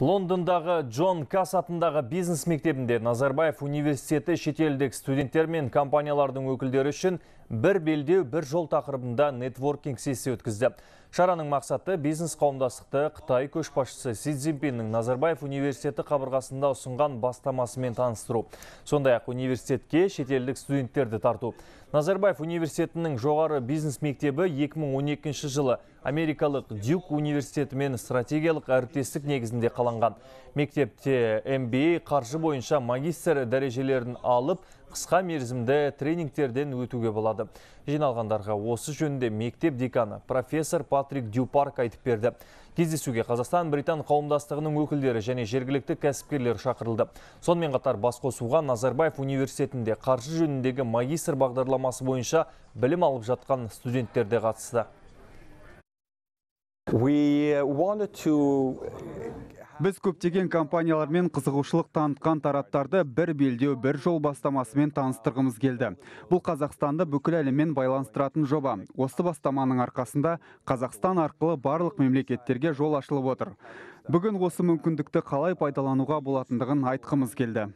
Лондондағы Джон Касс атындағы бизнес мектебінде Назарбаев университеті шетелдік студенттер мен компаниялардың өкілдері үшін бір белдеу бір жол тақырыбында нетворкинг сессия өткізді. Шараның мақсаты бизнес қауымдастықты Қытай көшбасшысы Си Цзиньпиннің Назарбаев университеті қабырғасында ұсынған бастамасымен таныстыру. Сондай-ақ университетке шетелдік студенттерді тарту. Назарбаев университетінің жоғары бизнес мектебі 2012 жылы америкалық Дюк университетімен стратегиялық әріптестік негізінде қаланған. Мектепте MBA қаржы бойынша магистр дәрежелерін алып, қысқа мерзімді тренингтерден өтуге болады. Жиналғандарға осы жөнде мектеп деканы профессор Патрик Дюпарк айтып берді. Кездесуге Қазақстан-Британ қауымдастығының өкілдері және жергілікті кәсіпкерлер шақырылды. Сонымен қатар басқосуға Назарбаев университетінде қаржы жөніндегі магистр бағдарлама бағдарламасы бойынша білім алып жатқан студенттер де қатысты Біз көптеген компаниялармен қызығушылық танытқан тараптарды бір белдеу бір жол бастамасымен таныстырғымыз келді. Бұл Қазақстанды бүкіл әлеммен байланыстыратын жоба. Осы бастаманың арқасында Қазақстан арқылы барлық мемлекеттерге жол ашылып отыр. Бүгін осы мүмкіндікті қалай пайдалануға болатындығын айтқымыз келді.